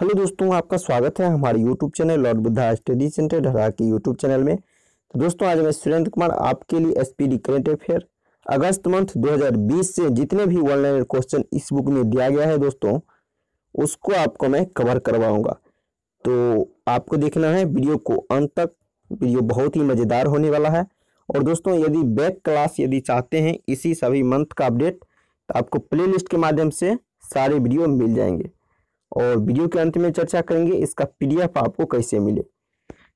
hello दोस्तों आपका स्वागत है हमारे YouTube channel lord Buddha study centre ढरा के यूट्यूब चैनल में तो दोस्तों आज मैं सुरेंद्र कुमार आपके लिए S P D current affair अगस्त मंथ 2020 से जितने भी वन लाइन क्वेश्चन इस बुक में दिया गया है दोस्तों उसको आपको मैं कवर करवाऊंगा तो आपको देखना है वीडियो को अंत तक वीडियो बहुत ही मज़ेदार होने वाला है और दोस्तों यदि बैक क्लास यदि चाहते हैं इसी सभी मंथ का अपडेट तो आपको प्ले के माध्यम से सारे वीडियो मिल जाएंगे और वीडियो के अंत में चर्चा करेंगे इसका पीडीएफ आपको कैसे मिले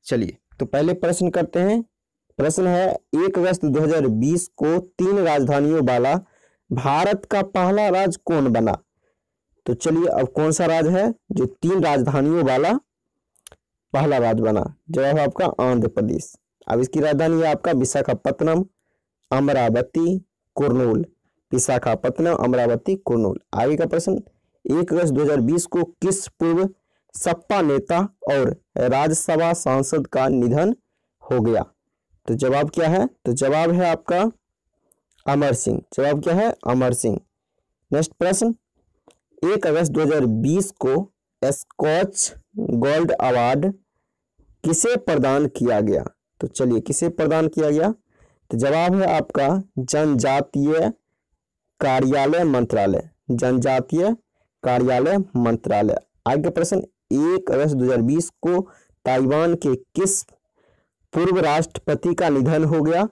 चलिए तो पहले प्रश्न करते हैं प्रश्न है एक अगस्त 2020 को तीन राजधानियों वाला भारत का पहला राज्य कौन बना तो चलिए अब कौन सा राज्य है जो तीन राजधानियों वाला पहला राज्य बना जवाब आपका आंध्र प्रदेश अब इसकी राजधानी है आपका विशाखापत्तनम अमरावती कुरनूल विशाखापत्तनम अमरावती कुरनूल आगे का प्रश्न एक अगस्त 2020 को किस पूर्व सपा नेता और राज्यसभा सांसद का निधन हो गया तो जवाब क्या है तो जवाब है आपका अमर सिंह जवाब क्या है अमर सिंह नेक्स्ट प्रश्न एक अगस्त 2020 को स्कॉच गोल्ड अवार्ड किसे प्रदान किया गया तो चलिए किसे प्रदान किया गया तो जवाब है आपका जनजातीय कार्यालय मंत्रालय जनजातीय कार्यालय मंत्रालय आगे प्रश्न एक अगस्त 2020 को ताइवान के किस पूर्व राष्ट्रपति का निधन हो गया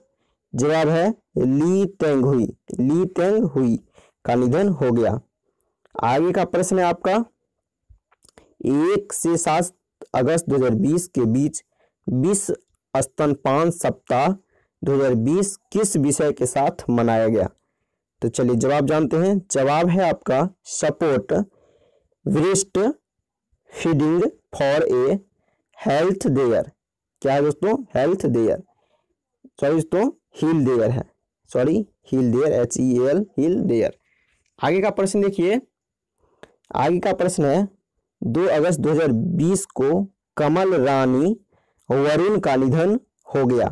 जवाब है ली तेंग हुई ली तेंग हुई का निधन हो गया आगे का प्रश्न है आपका एक से सात अगस्त 2020 के बीच विश्व स्तनपान सप्ताह 2020 किस विषय के साथ मनाया गया तो चलिए जवाब जानते हैं जवाब है आपका support breastfeeding for a healthier क्या है दोस्तों हेल्थ देयर सॉरी दोस्तों हील देयर है sorry heal there H E L heal there आगे का प्रश्न देखिए आगे का प्रश्न है दो अगस्त 2020 को कमल रानी वरुण का निधन हो गया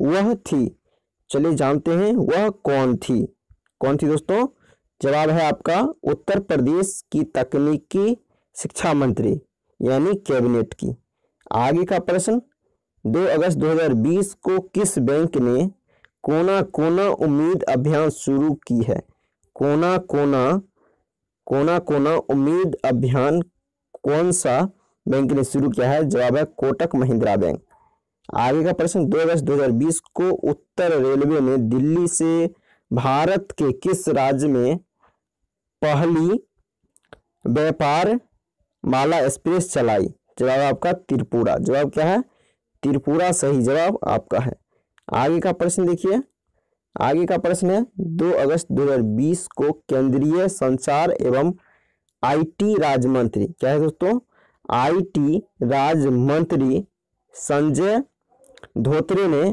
वह थी चलिए जानते हैं वह कौन थी कौन थी दोस्तों जवाब है आपका उत्तर प्रदेश की तकनीकी शिक्षा मंत्री यानी कैबिनेट की आगे का प्रश्न 2 अगस्त 2020 को किस बैंक ने कोना कोना उम्मीद अभियान शुरू की है कोना कोना कोना कोना उम्मीद अभियान कौन सा बैंक ने शुरू किया है जवाब है कोटक महिंद्रा बैंक आगे का प्रश्न 2 अगस्त 2020 को उत्तर रेलवे ने दिल्ली से भारत के किस राज्य में पहली व्यापार माला एक्सप्रेस चलाई जवाब आपका त्रिपुरा जवाब क्या है त्रिपुरा सही जवाब आपका है आगे का प्रश्न देखिए आगे का प्रश्न है 2 अगस्त 2020 को केंद्रीय संचार एवं आईटी राज्य मंत्री क्या है दोस्तों आईटी राज्य मंत्री संजय धोत्रे ने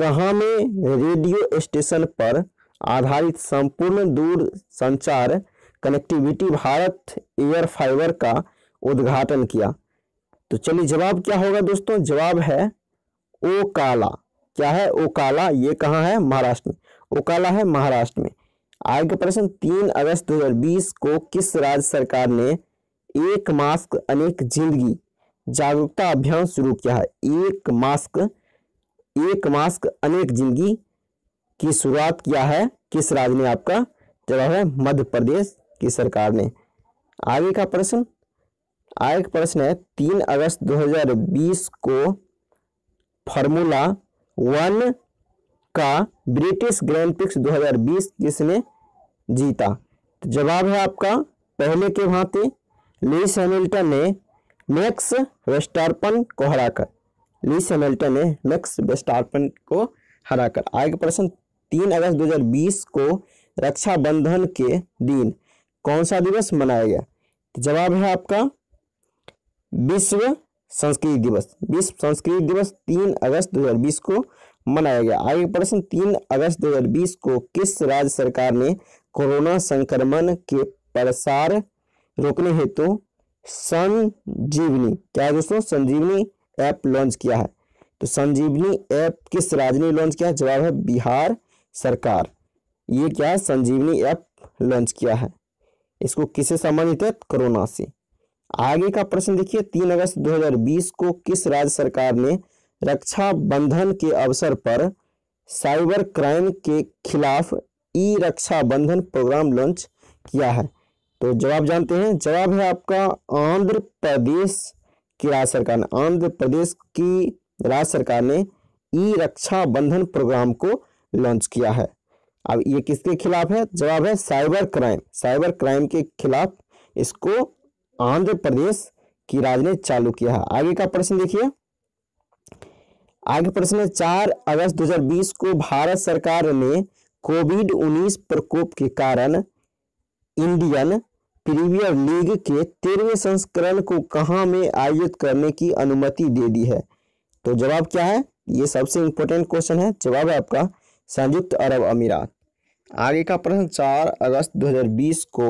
कहाँ में रेडियो स्टेशन पर आधारित संपूर्ण दूर संचार कनेक्टिविटी भारत एयर फाइबर का उद्घाटन किया तो चलिए जवाब क्या होगा दोस्तों जवाब है ओकाला क्या है ओकाला ये कहाँ है महाराष्ट्र में ओकाला है महाराष्ट्र में आगे का प्रश्न तीन अगस्त 2020 को किस राज्य सरकार ने एक मास्क अनेक जिंदगी जागरूकता अभियान शुरू किया है एक मास्क एक मास्क अनेक जिंदगी की शुरुआत किया है किस राज्य ने आपका जवाब है मध्य प्रदेश की सरकार ने आगे का प्रश्न आगे का प्रश्न है तीन अगस्त 2020 को फार्मूला वन का ब्रिटिश ग्रैंड प्रिक्स 2020 किसने जीता तो जवाब है आपका पहले के भांति लुइस हैमिल्टन ने मैक्स वेस्टार्पन को हराकर लुइस हेमल्टन ने मैक्स वेस्टार्पन को हराकर आगे प्रश्न तीन अगस्त 2020 को रक्षाबंधन के दिन कौन सा दिवस मनाया गया तो जवाब है आपका विश्व संस्कृत दिवस विश्व संस्कृत दिवस तीन अगस्त 2020 को मनाया गया आगे प्रश्न तीन अगस्त 2020 को किस राज्य सरकार ने कोरोना संक्रमण के प्रसार रोकने हेतु संजीवनी क्या दोस्तों संजीवनी ऐप लॉन्च किया है तो संजीवनी ऐप किस राज्य ने लॉन्च किया जवाब है बिहार सरकार ये क्या संजीवनी ऐप लॉन्च किया है इसको किसे संबंधित है कोरोना से आगे का प्रश्न देखिए तीन अगस्त 2020 को किस राज्य सरकार ने रक्षा बंधन के अवसर पर साइबर क्राइम के खिलाफ ई रक्षा बंधन प्रोग्राम लॉन्च किया है तो जवाब जानते हैं जवाब है आपका आंध्र प्रदेश की राज्य सरकार ने आंध्र प्रदेश की राज्य सरकार ने ई रक्षा बंधन प्रोग्राम को लॉन्च किया है अब ये किसके खिलाफ है जवाब है साइबर क्राइम साइबर क्राइम के खिलाफ इसको आंध्र प्रदेश की राज्य ने चालू किया है आगे का प्रश्न देखिए आगे प्रश्न है चार अगस्त 2020 को भारत सरकार ने कोविड 19 प्रकोप के कारण इंडियन प्रीमियर लीग के तेरहवें संस्करण को कहाँ में आयोजित करने की अनुमति दे दी है तो जवाब क्या है ये सबसे इंपॉर्टेंट क्वेश्चन है जवाब है आपका संयुक्त अरब अमीरात आगे का प्रश्न चार अगस्त 2020 को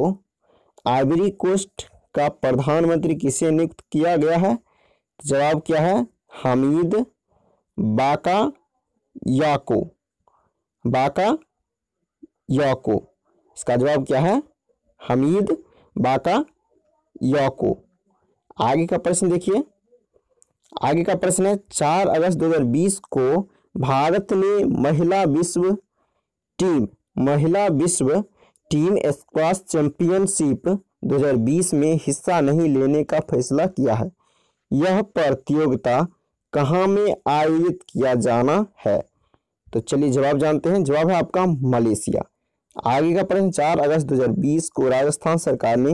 आइवरी कोस्ट का प्रधानमंत्री किसे नियुक्त किया गया है जवाब क्या है हमीद बाका याको बाका याको इसका जवाब क्या है हमीद बाका यौको आगे का प्रश्न देखिए आगे का प्रश्न है चार अगस्त 2020 को भारत ने महिला विश्व टीम महिला विश्व टीम स्क्वाश चैंपियनशिप 2020 में हिस्सा नहीं लेने का फैसला किया है यह प्रतियोगिता कहाँ में आयोजित किया जाना है तो चलिए जवाब जानते हैं जवाब है आपका मलेशिया आगे का प्रश्न चार अगस्त 2020 को राजस्थान सरकार ने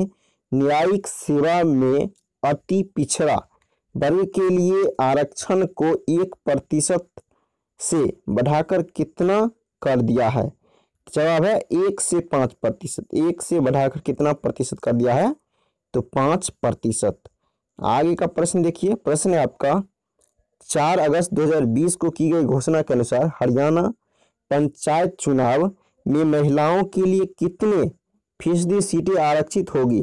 न्यायिक सेवा में अति पिछड़ा वर्ग के लिए आरक्षण को एक प्रतिशत से बढ़ाकर कितना कर दिया है जवाब है एक से पाँच प्रतिशत एक से बढ़ाकर कितना प्रतिशत कर दिया है तो पाँच प्रतिशत आगे का प्रश्न देखिए प्रश्न है आपका चार अगस्त 2020 को की गई घोषणा के अनुसार हरियाणा पंचायत चुनाव में महिलाओं के लिए कितने फीसदी सीटें आरक्षित होगी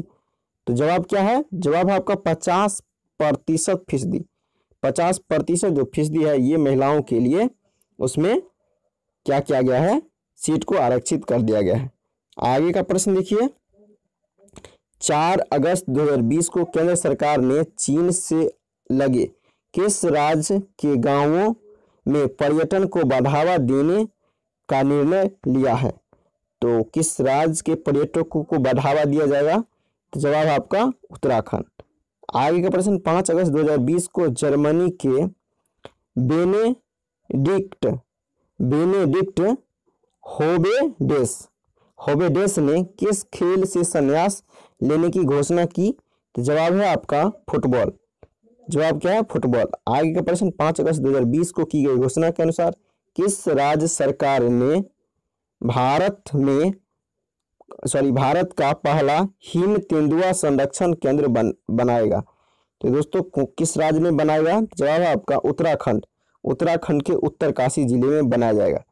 तो जवाब क्या है जवाब है आपका पचास प्रतिशत फीसदी पचास प्रतिशत जो फीसदी है ये महिलाओं के लिए उसमें क्या किया गया है सीट को आरक्षित कर दिया गया है आगे का प्रश्न देखिए चार अगस्त 2020 को केंद्र सरकार ने चीन से लगे किस राज्य के गांवों में पर्यटन को बढ़ावा देने का निर्णय लिया है तो किस राज्य के पर्यटकों को बढ़ावा दिया जाएगा तो जवाब आपका उत्तराखंड आगे का प्रश्न पाँच अगस्त 2020 को जर्मनी के बेनेडिक्ट बेनेडिक्ट होबेडेस होबेडेस ने किस खेल से संन्यास लेने की घोषणा की तो जवाब है आपका फुटबॉल जवाब क्या है फुटबॉल आगे का प्रश्न पाँच अगस्त 2020 को की गई घोषणा के अनुसार किस राज्य सरकार ने भारत में सॉरी भारत का पहला हिम तेंदुआ संरक्षण केंद्र बन बनाएगा तो दोस्तों किस राज्य में बनाएगा जवाब है आपका उत्तराखंड उत्तराखंड के उत्तरकाशी जिले में बनाया जाएगा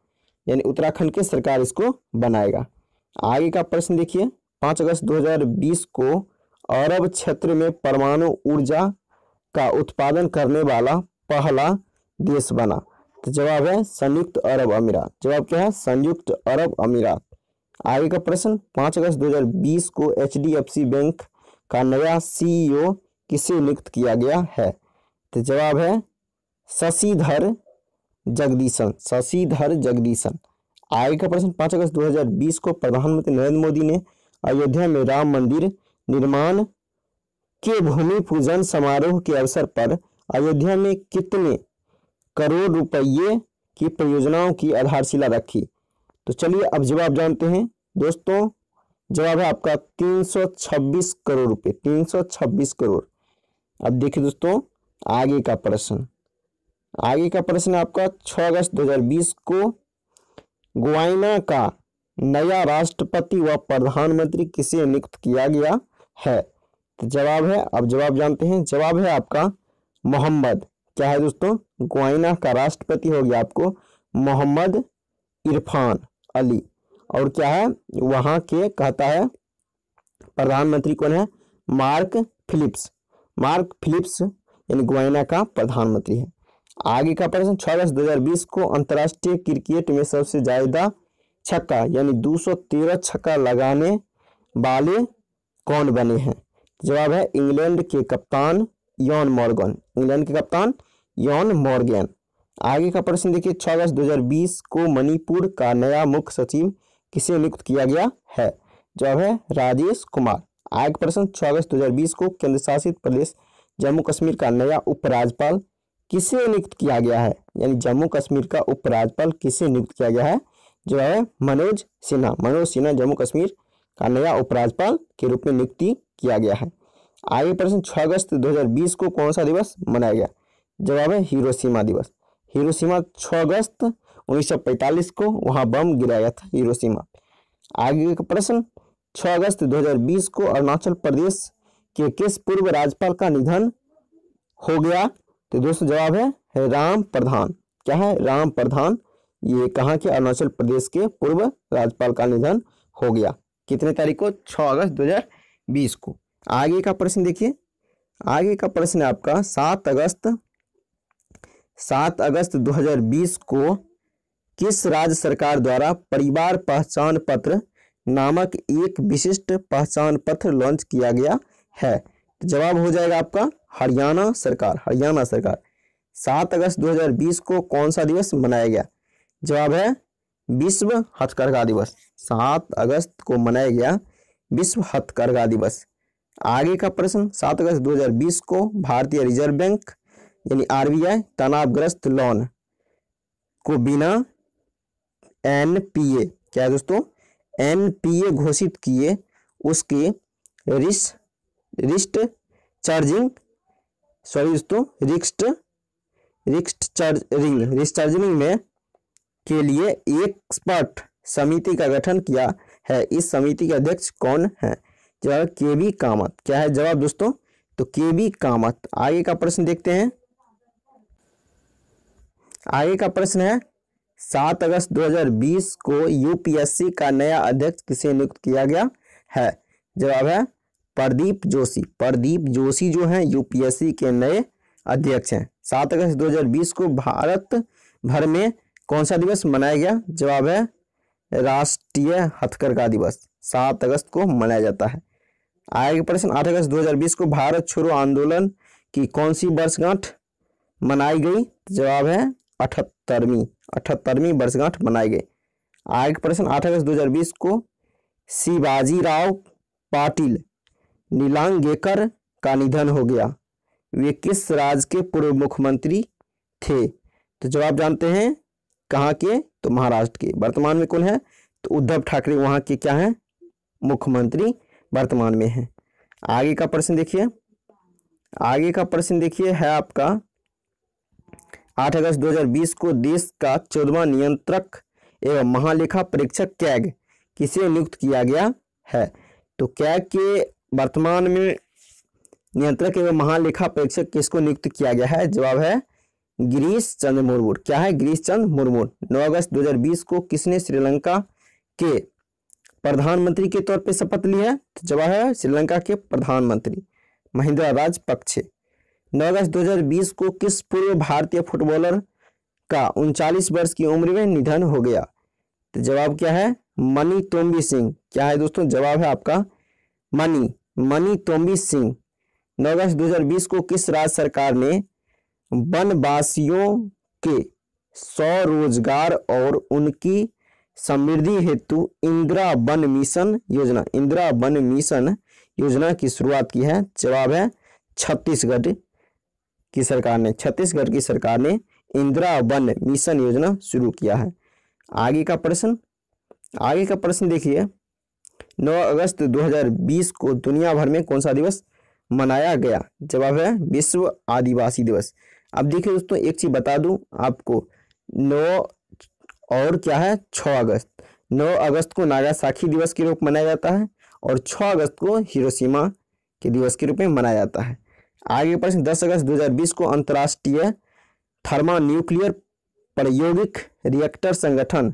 यानी उत्तराखंड के सरकार इसको बनाएगा आगे का प्रश्न देखिए पाँच अगस्त 2020 को अरब क्षेत्र में परमाणु ऊर्जा का उत्पादन करने वाला पहला देश बना तो जवाब है संयुक्त अरब अमीरात जवाब क्या है संयुक्त अरब अमीरात आगे का प्रश्न पांच अगस्त 2020 को सी बैंक का नया सीईओ किसे नियुक्त किया गया है तो जवाब है शशिधर जगदीशन शशिधर जगदीशन आगे का प्रश्न पांच अगस्त 2020 को प्रधानमंत्री नरेंद्र मोदी ने अयोध्या में राम मंदिर निर्माण के भूमि पूजन समारोह के अवसर पर अयोध्या में कितने करोड़ रुपये की परियोजनाओं की आधारशिला रखी तो चलिए अब जवाब जानते हैं दोस्तों जवाब है आपका 326 करोड़ रुपए 326 करोड़ अब देखिए दोस्तों आगे का प्रश्न आगे का प्रश्न आपका 6 अगस्त 2020 को गुआना का नया राष्ट्रपति व प्रधानमंत्री किसे नियुक्त किया गया है तो जवाब है अब जवाब जानते हैं जवाब है आपका मोहम्मद क्या है दोस्तों गुआना का राष्ट्रपति हो गया आपको मोहम्मद इरफान अली और क्या है वहाँ के कहता है प्रधानमंत्री कौन है मार्क फिलिप्स मार्क फिलिप्स यानी गुआना का प्रधानमंत्री है आगे का प्रश्न छः अगस्त दो को अंतर्राष्ट्रीय क्रिकेट में सबसे ज़्यादा छक्का यानी 213 छक्का लगाने वाले कौन बने हैं जवाब है इंग्लैंड के कप्तान यॉन मॉर्गन इंग्लैंड के कप्तान यौन मॉर्गेन आगे का प्रश्न देखिए 6 अगस्त 2020 को मणिपुर का नया मुख्य सचिव किसे नियुक्त किया गया है जवाब है राजेश कुमार आगे प्रश्न 6 अगस्त 2020 को केंद्र शासित प्रदेश जम्मू कश्मीर का नया उपराज्यपाल किसे नियुक्त किया गया है यानी जम्मू कश्मीर का उपराज्यपाल किसे नियुक्त किया गया है जो है मनोज सिन्हा मनोज सिन्हा जम्मू कश्मीर का नया उपराज्यपाल के रूप में नियुक्ति किया गया है आगे प्रश्न छह अगस्त दो को कौन सा दिवस मनाया गया जवाब है हिरोशिमा दिवस हिरोशिमा 6 अगस्त 1945 को वहां बम गिराया था हिरोशिमा आगे का प्रश्न 6 अगस्त 2020 को अरुणाचल प्रदेश के किस पूर्व राज्यपाल का निधन हो गया तो दोस्तों जवाब है राम प्रधान क्या है राम प्रधान ये कहा कि अरुणाचल प्रदेश के पूर्व राज्यपाल का निधन हो गया कितने तारीख को 6 अगस्त 2020 को आगे का प्रश्न देखिए आगे का प्रश्न है आपका सात अगस्त सात अगस्त 2020 को किस राज्य सरकार द्वारा परिवार पहचान पत्र नामक एक विशिष्ट पहचान पत्र लॉन्च किया गया है तो जवाब हो जाएगा आपका हरियाणा सरकार हरियाणा सरकार सात अगस्त 2020 को कौन सा दिवस मनाया गया जवाब है विश्व हथकरघा दिवस सात अगस्त को मनाया गया विश्व हथकरघा दिवस आगे का प्रश्न सात अगस्त 2020 को भारतीय रिजर्व बैंक यानी आरबीआई तनावग्रस्त लोन को बिना एनपीए क्या है दोस्तों एनपीए घोषित किए उसके रिस रिस्ट चार्जिंग सॉरी दोस्तों रिक्स्ट रिक्स्ट चार्जिंग रिस्ट चार्जिंग में के लिए एक्सपर्ट समिति का गठन किया है इस समिति के अध्यक्ष कौन है जवाब के बी कामत क्या है जवाब दोस्तों तो के बी कामत आगे का प्रश्न देखते हैं आगे का प्रश्न है सात अगस्त 2020 को यूपीएससी का नया अध्यक्ष किसे नियुक्त किया गया है जवाब है प्रदीप जोशी प्रदीप जोशी जो हैं यूपीएससी के नए अध्यक्ष हैं सात अगस्त 2020 को भारत भर में कौन सा दिवस मनाया गया जवाब है राष्ट्रीय हथकरघा दिवस सात अगस्त को मनाया जाता है आगे का प्रश्न आठ अगस्त 2020 को भारत छोड़ो आंदोलन की कौन सी वर्षगांठ मनाई गई जवाब है अठहत्तरवीं अठहत्तरवीं वर्षगांठ मनाए गए आगे प्रश्न आठ अगस्त 2020 को शिवाजी राव पाटिल नीलांगेकर का निधन हो गया वे किस राज्य के पूर्व मुख्यमंत्री थे तो जवाब जानते हैं कहाँ के तो महाराष्ट्र के वर्तमान में कौन है तो उद्धव ठाकरे वहाँ के क्या हैं मुख्यमंत्री वर्तमान में हैं आगे का प्रश्न देखिए आगे का प्रश्न देखिए है आपका आठ अगस्त 2020 को देश का चौदवा नियंत्रक एवं महालेखा परीक्षक कैग किसे नियुक्त किया गया है तो कैग के वर्तमान में नियंत्रक एवं महालेखा परीक्षक किसको नियुक्त किया गया है जवाब है गिरीश चंद्र मुर्मू क्या है गिरीश चंद्र मुर्मू नौ अगस्त 2020 को किसने श्रीलंका के प्रधानमंत्री के तौर पर शपथ ली है तो जवाब है श्रीलंका के प्रधानमंत्री महिंद्रा राजपक्षे 9 अगस्त 2020 को किस पूर्व भारतीय फुटबॉलर का उनचालीस वर्ष की उम्र में निधन हो गया तो जवाब क्या है मनी तोम्बी सिंह क्या है दोस्तों जवाब है आपका मनी मनी तोम्बी सिंह 9 अगस्त 2020 को किस राज्य सरकार ने वनवासियों के स्वरोजगार और उनकी समृद्धि हेतु इंदिरा वन मिशन योजना इंदिरा वन मिशन योजना की शुरुआत की है जवाब है छत्तीसगढ़ की सरकार ने छत्तीसगढ़ की सरकार ने इंदिरा वन मिशन योजना शुरू किया है आगे का प्रश्न आगे का प्रश्न देखिए 9 अगस्त 2020 को दुनिया भर में कौन सा दिवस मनाया गया जवाब है विश्व आदिवासी दिवस अब देखिए दोस्तों एक चीज़ बता दूं आपको 9 और क्या है 6 अगस्त 9 अगस्त को नागासाखी दिवस के रूप में मनाया जाता है और 6 अगस्त को हिरोशिमा के दिवस के रूप में मनाया जाता है आगे प्रश्न 10 अगस्त 2020 को अंतर्राष्ट्रीय थर्मान्यूक्लियर प्रायोगिक रिएक्टर संगठन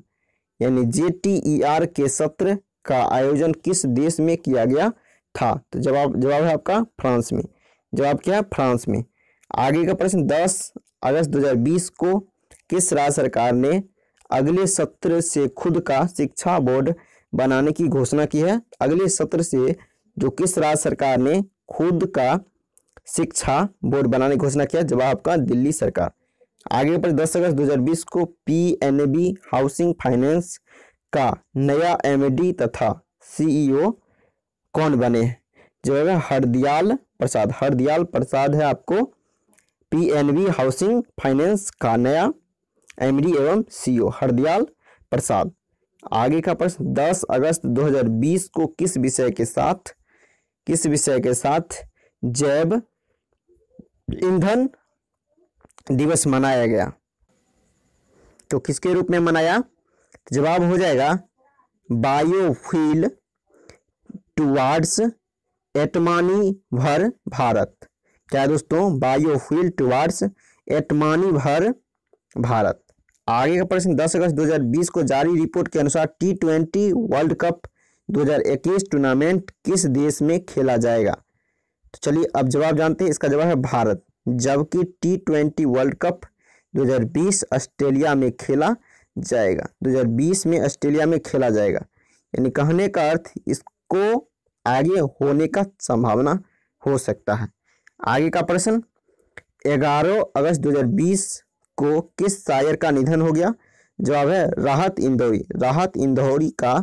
यानी जे के सत्र का आयोजन किस देश में किया गया था तो जवाब जवाब है आपका फ्रांस में जवाब क्या है फ्रांस में आगे का प्रश्न 10 अगस्त 2020 को किस राज्य सरकार ने अगले सत्र से खुद का शिक्षा बोर्ड बनाने की घोषणा की है अगले सत्र से जो किस राज्य सरकार ने खुद का शिक्षा बोर्ड बनाने की घोषणा किया जवाब आपका दिल्ली सरकार आगे पर 10 अगस्त 2020 को पीएनबी हाउसिंग फाइनेंस का नया एमडी तथा सीईओ e कौन बने जवाब है हरदयाल प्रसाद हरदयाल प्रसाद है आपको पीएनबी हाउसिंग फाइनेंस का नया एमडी एवं सीईओ e हरदयाल प्रसाद आगे का प्रश्न 10 अगस्त 2020 को किस विषय के साथ किस विषय के साथ जैव ईंधन दिवस मनाया गया तो किसके रूप में मनाया तो जवाब हो जाएगा बायोफील टुवार्ड्स एटमानी भर भारत क्या दोस्तों बायोफील टुवार्ड्स एटमानी भर भारत आगे का प्रश्न 10 अगस्त 2020 को जारी रिपोर्ट के अनुसार T twenty world cup 2021 tournament किस देश में खेला जाएगा तो चलिए अब जवाब जानते हैं इसका जवाब है भारत जबकि T twenty world cup 2020 Australia में खेला जाएगा 2020 में ऑस्ट्रेलिया में खेला जाएगा यानी कहने का अर्थ इसको आगे होने का संभावना हो सकता है आगे का प्रश्न 11 अगस्त 2020 को किस शायर का निधन हो गया जवाब है राहत इंदौरी राहत इंदौरी का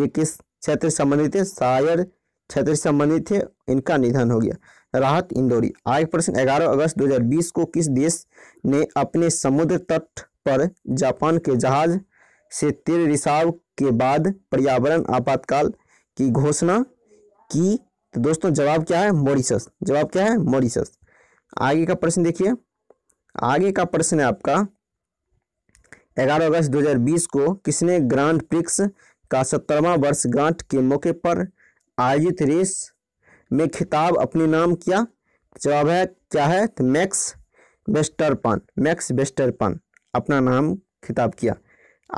ये किस क्षेत्र संबंधित है शायर क्षेत्र संबंधित थे इनका निधन हो गया राहत इंदौरी आगे प्रश्न 11 अगस्त 2020 को किस देश ने अपने समुद्र तट पर जापान के जहाज से तेल रिसाव के बाद पर्यावरण आपातकाल की घोषणा की तो दोस्तों जवाब क्या है मॉरिशस जवाब क्या है मॉरिशस आगे का प्रश्न देखिए आगे का प्रश्न है आपका 11 अगस्त 2020 को किसने ग्रांड प्रिक्स का सत्तरवा वर्ष गांठ के मौके पर आयोजित रेस में खिताब अपने नाम किया जवाब है क्या है तो मैक्स बेस्टरपन मैक्स बेस्टरपन अपना नाम खिताब किया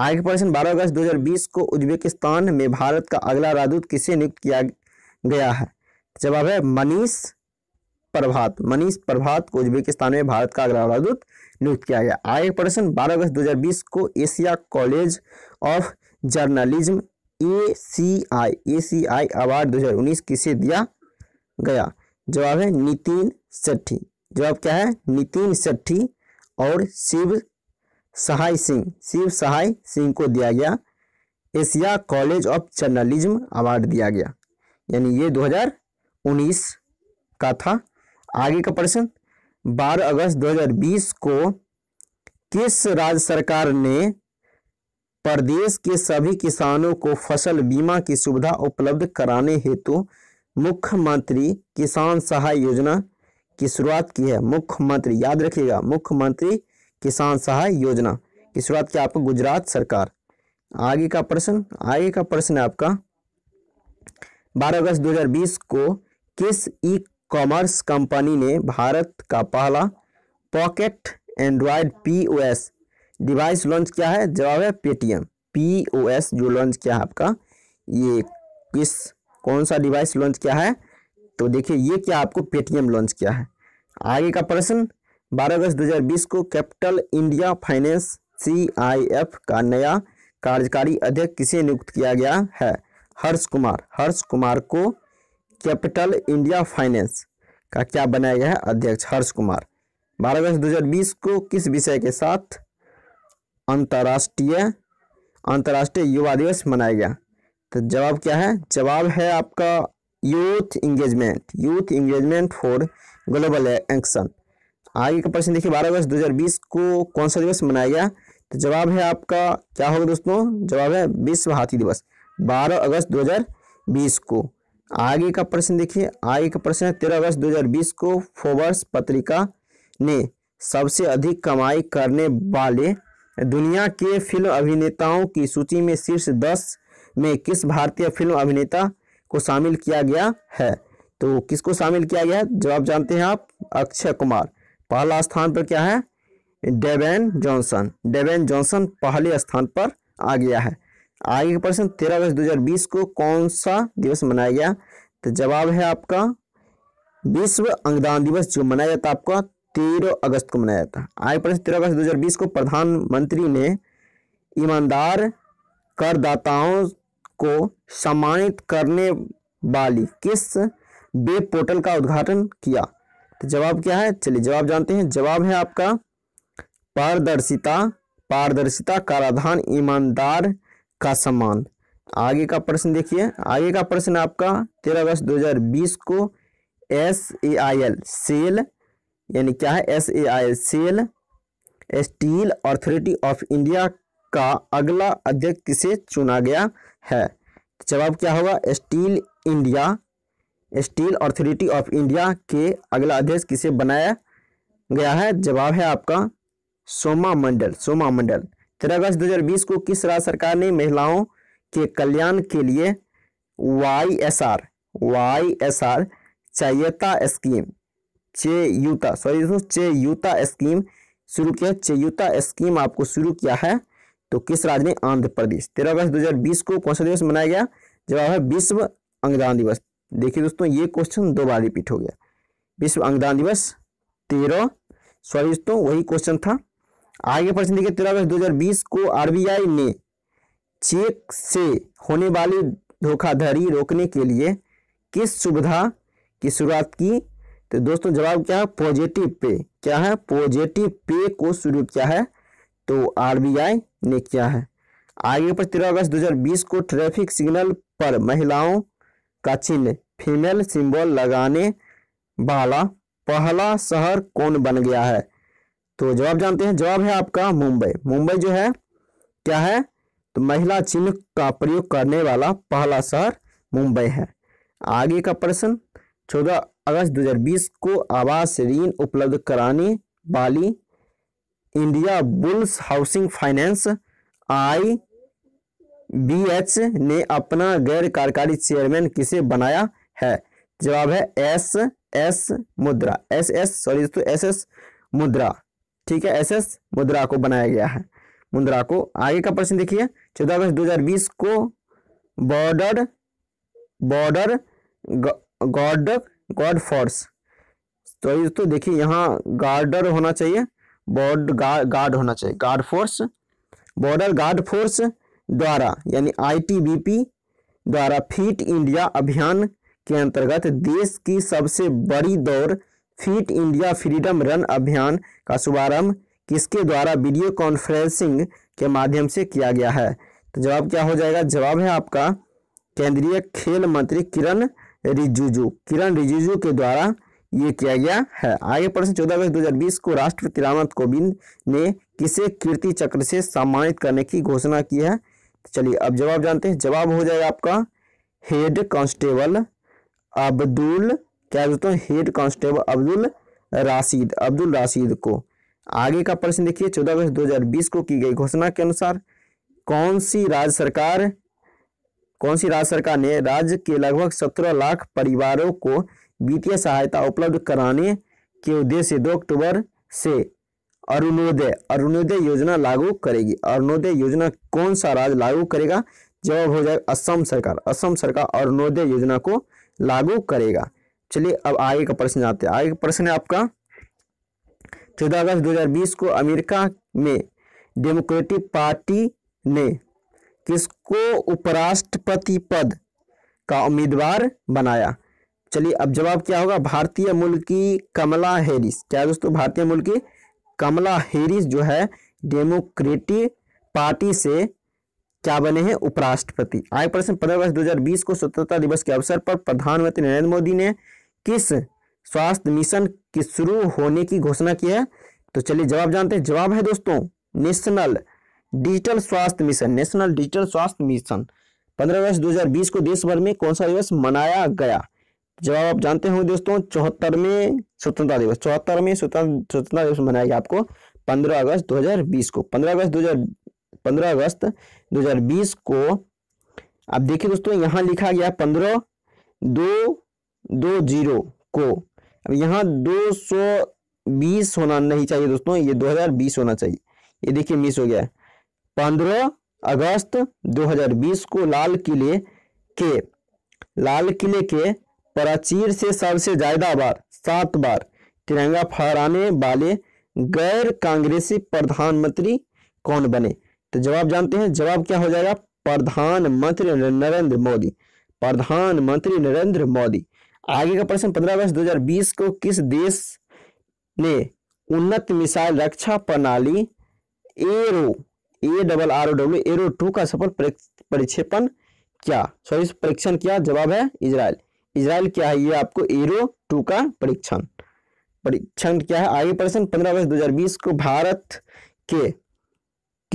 आय के प्रश्न बारह अगस्त 2020 को उज्बेकिस्तान में भारत का अगला राजदूत किसे नियुक्त किया गया है जवाब है मनीष प्रभात मनीष प्रभात को उज्बेकिस्तान में भारत का अगला राजदूत नियुक्त किया गया आगे प्रश्न 12 अगस्त 2020 को Asia college of journalism A C I A C I award 2019 किसे दिया गया जवाब है नितिन सेट्ठी जवाब क्या है नितिन सेट्ठी और शिव सहाय सिंह शिव सहाय सिंह को दिया गया Asia college of journalism award दिया गया यानी ये 2019 का था आगे का प्रश्न 12 अगस्त 2020 को किस राज्य सरकार ने प्रदेश के सभी किसानों को फसल बीमा की सुविधा उपलब्ध कराने हेतु मुख्यमंत्री किसान सहाय योजना की शुरुआत की है मुख्यमंत्री याद रखिएगा मुख्यमंत्री किसान सहाय योजना की शुरुआत की आपको गुजरात सरकार आगे का प्रश्न आगे का प्रश्न है आपका 12 अगस्त 2020 को किस ई कॉमर्स कंपनी ने भारत का पहला pocket android POS device launch क्या है जवाब है पेटीएम पी ओ एस जो लॉन्च किया है आपका ये किस कौन सा डिवाइस लॉन्च किया है तो देखिए ये क्या आपको पेटीएम लॉन्च किया है आगे का प्रश्न 12 अगस्त 2020 को capital India finance C I F का नया कार्यकारी अध्यक्ष किसे नियुक्त किया गया है हर्ष कुमार हर्ष कुमार को कैपिटल इंडिया फाइनेंस का क्या बनाया गया है अध्यक्ष हर्ष कुमार बारह अगस्त दो को किस विषय के साथ अंतर्राष्ट्रीय अंतर्राष्ट्रीय युवा दिवस मनाया गया तो जवाब क्या है जवाब है आपका youth engagement youth engagement for global action आगे का प्रश्न देखिए बारह अगस्त 2020 को कौन सा दिवस मनाया गया तो जवाब है आपका क्या होगा दोस्तों जवाब है विश्व हाथी दिवस 12 अगस्त 2020 को आगे का प्रश्न देखिए आगे का प्रश्न है तेरह अगस्त 2020 को फोबर्स पत्रिका ने सबसे अधिक कमाई करने वाले दुनिया के फिल्म अभिनेताओं की सूची में शीर्ष दस में किस भारतीय फिल्म अभिनेता को शामिल किया गया है तो किसको शामिल किया गया जवाब जानते हैं आप अक्षय कुमार पहला स्थान पर क्या है डेबेन जॉनसन डेबेन जॉनसन पहले स्थान पर आ गया है आगे का प्रश्न तेरह अगस्त 2020 को कौन सा दिवस मनाया गया तो जवाब है आपका विश्व अंगदान दिवस जो मनाया जाता है आपका तेरह अगस्त को मनाया जाता है आय प्रश्न तेरह अगस्त 2020 को प्रधानमंत्री ने ईमानदार करदाताओं को सम्मानित करने वाली किस वेब पोर्टल का उद्घाटन किया तो जवाब क्या है चलिए जवाब जानते हैं जवाब है आपका पारदर्शिता पारदर्शिता कराधान ईमानदार का सम्मान आगे का प्रश्न देखिए आगे का प्रश्न आपका तेरह अगस्त 2020 को S A I L SAIL यानी क्या है S A I SAIL steel authority of India का अगला अध्यक्ष किसे चुना गया है जवाब क्या होगा steel India steel authority of India के अगला अध्यक्ष किसे बनाया गया है जवाब है आपका सोमा मंडल सोमा मंडल तेरह अगस्त 2020 को किस राज्य सरकार ने महिलाओं के कल्याण के लिए Y S R Y S R Cheyutha scheme यूता सॉरी दोस्तों चेयूता स्कीम शुरू किया चेयुता स्कीम आपको शुरू किया है तो किस राज्य ने आंध्र प्रदेश तेरह अगस्त 2020 को कौन सा दिवस मनाया गया जवाब है विश्व अंगदान दिवस देखिए दोस्तों ये क्वेश्चन दो बार रिपीट हो गया विश्व अंगदान दिवस तेरह सॉरी दोस्तों वही क्वेश्चन था आगे प्रश्न देखिए तेरह अगस्त 2020 को आरबीआई ने चेक से होने वाली धोखाधड़ी रोकने के लिए किस सुविधा की शुरुआत की तो दोस्तों जवाब क्या है पॉजिटिव पे क्या है पॉजिटिव पे को शुरू किया है तो आरबीआई ने किया है आगे पर तेरह अगस्त 2020 को ट्रैफिक सिग्नल पर महिलाओं का चिन्ह फीमेल सिंबल लगाने वाला पहला शहर कौन बन गया है तो जवाब जानते हैं जवाब है आपका मुंबई मुंबई जो है क्या है तो महिला चिन्ह का प्रयोग करने वाला पहला शहर मुंबई है आगे का प्रश्न चौदह अगस्त 2020 को आवास ऋण उपलब्ध कराने वाली Indiabulls housing finance I B H ने अपना गैर कार्यकारी चेयरमैन किसे बनाया है जवाब है S S Mudra S S sorry दोस्तों एस एस मुद्रा ठीक है एस एस मुद्रा को बनाया गया है मुद्रा को आगे का प्रश्न देखिए चौदह अगस्त 2020 को बॉर्डर बॉर्डर गॉर्डक गॉड फॉर्स तो ये तो देखिए यहाँ गार्डर होना चाहिए बॉर्ड गार्ड होना चाहिए guard force border guard force द्वारा यानी आईटीबीपी द्वारा फिट इंडिया अभियान के अंतर्गत देश की सबसे बड़ी दौड़ फिट इंडिया फ्रीडम रन अभियान का शुभारंभ किसके द्वारा वीडियो कॉन्फ्रेंसिंग के माध्यम से किया गया है तो जवाब क्या हो जाएगा जवाब है आपका केंद्रीय खेल मंत्री किरण रिजिजू किरण रिजिजू के द्वारा ये किया गया है आगे प्रश्न चौदह अगस्त 2020 को राष्ट्रपति रामनाथ कोविंद ने किसे कीर्ति चक्र से सम्मानित करने की घोषणा की है तो चलिए अब जवाब जानते हैं जवाब हो जाएगा आपका हेड कांस्टेबल अब्दुल क्या बोलते हैं हेड कांस्टेबल अब्दुल राशिद अब्दुल राशिद को आगे का प्रश्न देखिए चौदह अगस्त 2020 को की गई घोषणा के अनुसार कौन सी राज्य सरकार कौन सी राज्य सरकार ने राज्य के लगभग सत्रह लाख परिवारों को वित्तीय सहायता उपलब्ध कराने के उद्देश्य दो अक्टूबर से अरुणोदय अरुणोदय योजना लागू करेगी अरुणोदय योजना कौन सा राज्य लागू करेगा जवाब हो जाएगा असम सरकार असम सरकार अरुणोदय योजना को लागू करेगा चलिए अब आगे का प्रश्न आते हैं आगे का प्रश्न है आपका चौदह अगस्त 2020 को अमेरिका में डेमोक्रेटिक पार्टी ने किसको उपराष्ट्रपति पद का उम्मीदवार बनाया चलिए अब जवाब क्या होगा भारतीय मूल की कमला हैरिस क्या दोस्तों भारतीय मूल की कमला हैरिस जो है डेमोक्रेटिक पार्टी से क्या बने हैं उपराष्ट्रपति आय प्रश्न पंद्रह अगस्त 2020 को स्वतंत्रता दिवस के अवसर पर प्रधानमंत्री नरेंद्र मोदी ने किस स्वास्थ्य मिशन के शुरू होने की घोषणा की है तो चलिए जवाब जानते हैं जवाब है दोस्तों national digital Swasthya mission national digital Swasthya mission 15 अगस्त 2020 को देश भर में कौन सा दिवस मनाया गया जवाब आप जानते होंगे दोस्तों चौहत्तरवें स्वतंत्रता दिवस चौहत्तरवें स्वतंत्रता दिवस मनाया गया आपको 15 अगस्त 2020 को 15 अगस्त हजार पंद्रह अगस्त 2020 को आप देखिए दोस्तों यहाँ लिखा गया पंद्रह दो दो जीरो को अब यहाँ दो सौ बीस होना नहीं चाहिए दोस्तों ये 2020 होना चाहिए ये देखिए मिस हो गया है पंद्रह अगस्त 2020 को लाल किले के लाल किले के प्राचीर से सबसे ज्यादा बार सात बार तिरंगा फहराने वाले गैर कांग्रेसी प्रधानमंत्री कौन बने तो जवाब जानते हैं जवाब क्या हो जाएगा प्रधानमंत्री नरेंद्र मोदी प्रधानमंत्री नरेंद्र मोदी आगे का प्रश्न 15 अगस्त 2020 को किस देश ने उन्नत मिसाइल रक्षा प्रणाली arrow A double R O W arrow two का सफल परीक्षेपण क्या सॉरी परीक्षण क्या जवाब है इसराइल इसराइल क्या है ये आपको एरो टू का परीक्षण परीक्षण क्या है आगे प्रश्न पंद्रह अगस्त बीस को भारत के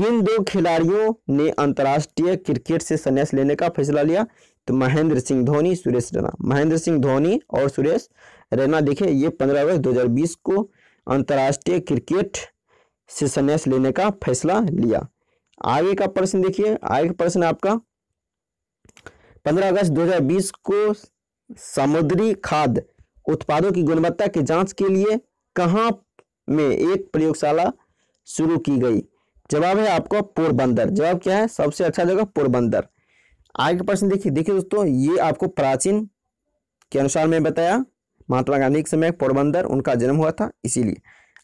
किन दो खिलाड़ियों ने अंतर्राष्ट्रीय क्रिकेट से संन्यास लेने का फैसला लिया तो महेंद्र सिंह धोनी सुरेश रैना महेंद्र सिंह धोनी और सुरेश रैना देखिए ये पंद्रह अगस्त 2020 को अंतर्राष्ट्रीय क्रिकेट से संन्यास लेने का फैसला लिया आगे का प्रश्न देखिए आगे का प्रश्न आपका पंद्रह अगस्त 2020 को समुद्री खाद्य उत्पादों की गुणवत्ता की जांच के लिए कहां में एक प्रयोगशाला शुरू की गई जवाब है आपका पोरबंदर जवाब क्या है सबसे अच्छा जगह पोरबंदर आगे का प्रश्न देखिए देखिए दोस्तों ये आपको प्राचीन के अनुसार मैं बताया महात्मा गांधी के समय पोरबंदर उनका जन्म हुआ था इसीलिए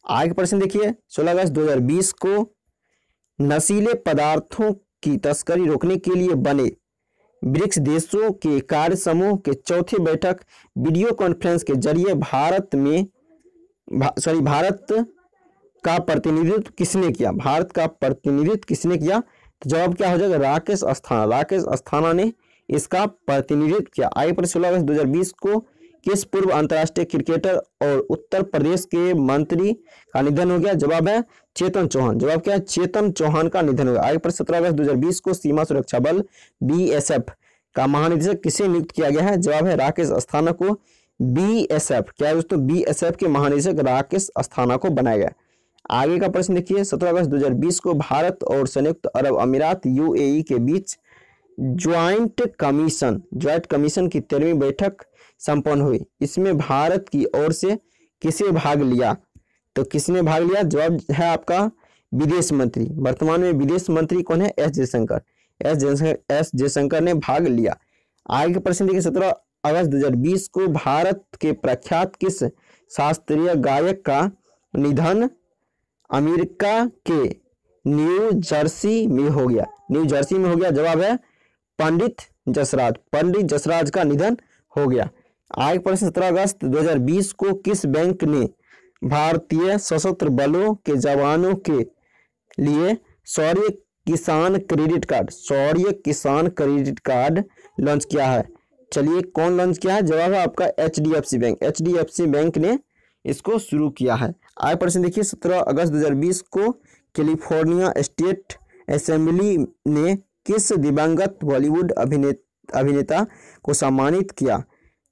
आगे प्रश्न देखिए 16 अगस्त 2020 को नशीले पदार्थों की तस्करी रोकने के लिए बने ब्रिक्स देशों के कार्य समूह के चौथे बैठक वीडियो कॉन्फ्रेंस के जरिए भारत में भा, सॉरी भारत का प्रतिनिधित्व किसने किया भारत का प्रतिनिधित्व किसने किया तो जवाब क्या हो जाएगा राकेश अस्थाना राकेश अस्थाना ने इसका प्रतिनिधित्व किया आई पर सोलह अगस्त बीस को किस पूर्व अंतर्राष्ट्रीय क्रिकेटर और उत्तर प्रदेश के मंत्री का निधन हो गया जवाब है चेतन चौहान जवाब क्या है चेतन चौहान का निधन हो गया आगे पर सत्रह अगस्त दो को सीमा सुरक्षा बल बी का महानिदेशक किसे नियुक्त किया गया है जवाब है राकेश अस्थाना को एफ क्या है दोस्तों एफ के महानिदेशक राकेश अस्थाना को बनाया गया आगे का प्रश्न देखिए 17 अगस्त 2020 को भारत और संयुक्त अरब अमीरात यूएई के बीच ज्वाइंट कमीशन ज्वाइंट कमीशन की तेरहवीं बैठक संपन्न हुई इसमें भारत की ओर से किसे भाग लिया तो किसने भाग लिया जवाब है आपका विदेश मंत्री वर्तमान में विदेश मंत्री कौन है S Jaishankar S Jaishankar S Jaishankar ने भाग लिया आगे के प्रश्न देखिए सत्रह अगस्त 2020 को भारत के प्रख्यात किस शास्त्रीय गायक का निधन अमेरिका के न्यू जर्सी में हो गया न्यू जर्सी में हो गया जवाब है पंडित जसराज पंडित जसराज का निधन हो गया आज प्रश्न सत्रह अगस्त 2020 को किस बैंक ने भारतीय सशस्त्र बलों के जवानों के लिए सौर्य किसान क्रेडिट कार्ड सौर्य किसान क्रेडिट कार्ड लॉन्च किया है चलिए कौन लॉन्च किया है जवाब है आपका H D F C bank H D F C bank ने इसको शुरू किया है आज प्रश्न देखिए सत्रह अगस्त 2020 को कैलिफोर्निया स्टेट असेंबली ने किस दिवंगत बॉलीवुड अभिने अभिनेता को सम्मानित किया